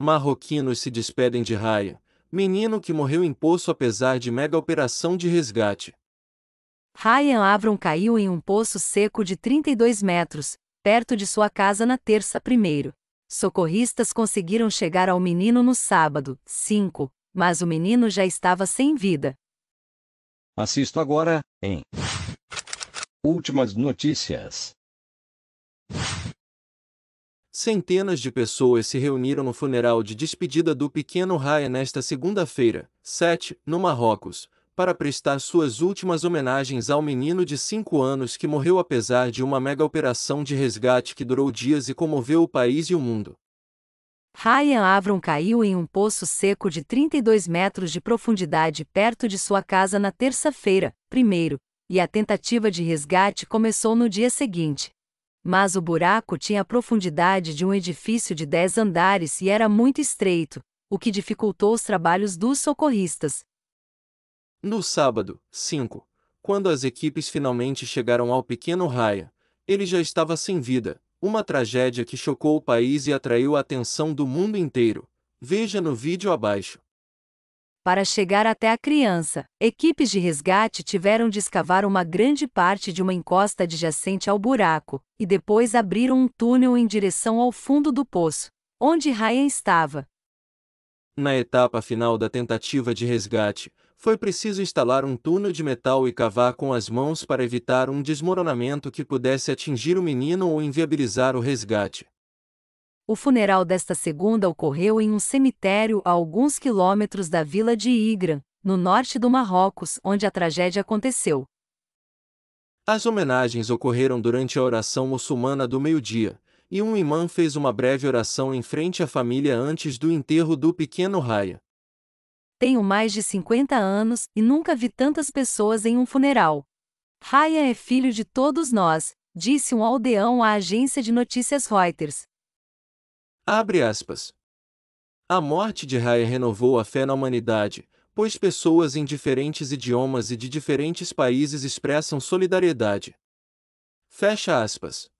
Marroquinos se despedem de Raya, menino que morreu em poço apesar de mega operação de resgate. Ryan Avron caiu em um poço seco de 32 metros, perto de sua casa na terça primeiro. Socorristas conseguiram chegar ao menino no sábado, 5, mas o menino já estava sem vida. Assisto agora, em Últimas notícias. Centenas de pessoas se reuniram no funeral de despedida do pequeno Raya nesta segunda-feira, 7, no Marrocos, para prestar suas últimas homenagens ao menino de 5 anos que morreu apesar de uma mega operação de resgate que durou dias e comoveu o país e o mundo. Ryan Avron caiu em um poço seco de 32 metros de profundidade perto de sua casa na terça-feira, primeiro, e a tentativa de resgate começou no dia seguinte mas o buraco tinha a profundidade de um edifício de dez andares e era muito estreito, o que dificultou os trabalhos dos socorristas. No sábado, 5, quando as equipes finalmente chegaram ao pequeno Raia, ele já estava sem vida, uma tragédia que chocou o país e atraiu a atenção do mundo inteiro. Veja no vídeo abaixo para chegar até a criança. Equipes de resgate tiveram de escavar uma grande parte de uma encosta adjacente ao buraco e depois abrir um túnel em direção ao fundo do poço, onde Ryan estava. Na etapa final da tentativa de resgate, foi preciso instalar um túnel de metal e cavar com as mãos para evitar um desmoronamento que pudesse atingir o menino ou inviabilizar o resgate. O funeral desta segunda ocorreu em um cemitério a alguns quilômetros da vila de Igra, no norte do Marrocos, onde a tragédia aconteceu. As homenagens ocorreram durante a oração muçulmana do meio-dia, e um imã fez uma breve oração em frente à família antes do enterro do pequeno Raya. Tenho mais de 50 anos e nunca vi tantas pessoas em um funeral. Raya é filho de todos nós, disse um aldeão à agência de notícias Reuters. Abre aspas. A morte de Raia renovou a fé na humanidade, pois pessoas em diferentes idiomas e de diferentes países expressam solidariedade. Fecha aspas.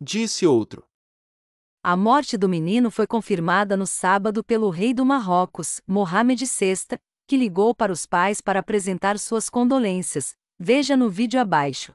Disse outro. A morte do menino foi confirmada no sábado pelo rei do Marrocos, Mohamed VI, que ligou para os pais para apresentar suas condolências. Veja no vídeo abaixo